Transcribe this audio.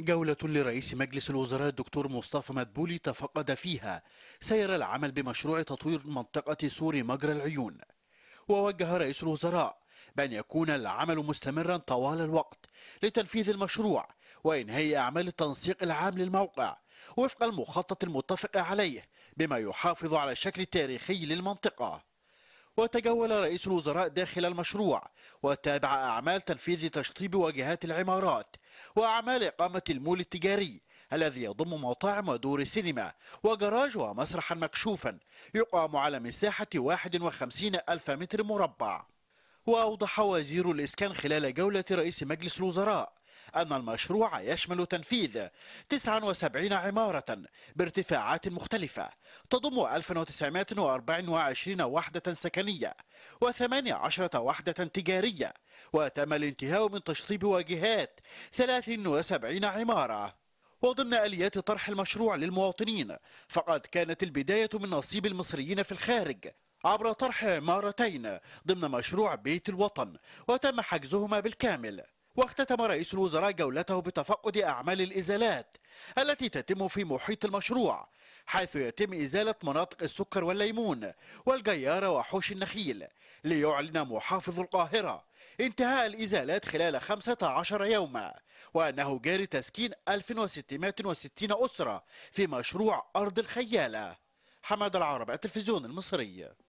جولة لرئيس مجلس الوزراء الدكتور مصطفى مدبولي تفقد فيها سير العمل بمشروع تطوير منطقة سور مجرى العيون ووجه رئيس الوزراء بأن يكون العمل مستمرا طوال الوقت لتنفيذ المشروع وإنهاء أعمال التنسيق العام للموقع وفق المخطط المتفق عليه بما يحافظ على الشكل التاريخي للمنطقة وتجول رئيس الوزراء داخل المشروع وتابع أعمال تنفيذ تشطيب واجهات العمارات وأعمال إقامة المول التجاري الذي يضم مطاعم ودور سينما وجراج ومسرحا مكشوفا يقام على مساحة 51 ألف متر مربع وأوضح وزير الإسكان خلال جولة رئيس مجلس الوزراء أن المشروع يشمل تنفيذ 79 عمارة بارتفاعات مختلفة تضم 1924 وحدة سكنية و18 وحدة تجارية وتم الانتهاء من تشطيب واجهات 73 عمارة وضمن آليات طرح المشروع للمواطنين فقد كانت البداية من نصيب المصريين في الخارج عبر طرح عمارتين ضمن مشروع بيت الوطن وتم حجزهما بالكامل واختتم رئيس الوزراء جولته بتفقد أعمال الإزالات التي تتم في محيط المشروع حيث يتم إزالة مناطق السكر والليمون والجيارة وحوش النخيل ليعلن محافظ القاهرة انتهاء الإزالات خلال 15 يوما وأنه جاري تسكين 1660 أسرة في مشروع أرض الخيالة حماد العرب التلفزيون المصري